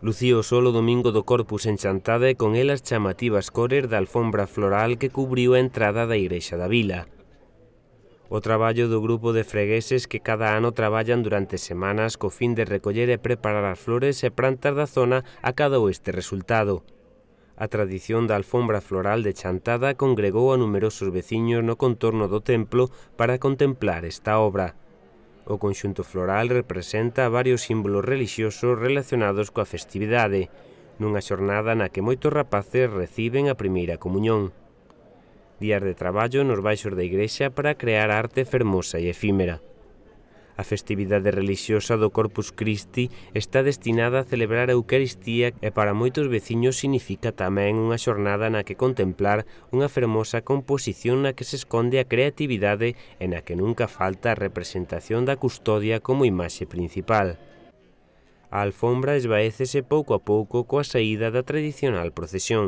Lucío o solo domingo do Corpus en Chantada e con elas chamativas cores da alfombra floral que cubriu a entrada da Igrexa da Vila. O traballo do grupo de fregueses que cada ano traballan durante semanas co fin de recoller e preparar as flores e plantas da zona acadou este resultado. A tradición da alfombra floral de Chantada congregou a numerosos veciños no contorno do templo para contemplar esta obra. O conxunto floral representa varios símbolos relixiosos relacionados coa festividade, nunha xornada na que moitos rapaces reciben a primeira comunión. Días de traballo nos baixos da igrexa para crear arte fermosa e efímera. A festividade relixiosa do Corpus Christi está destinada a celebrar a Eucaristía e para moitos veciños significa tamén unha xornada na que contemplar unha fermosa composición na que se esconde a creatividade e na que nunca falta a representación da custodia como imaxe principal. A alfombra esvaécese pouco a pouco coa saída da tradicional procesión.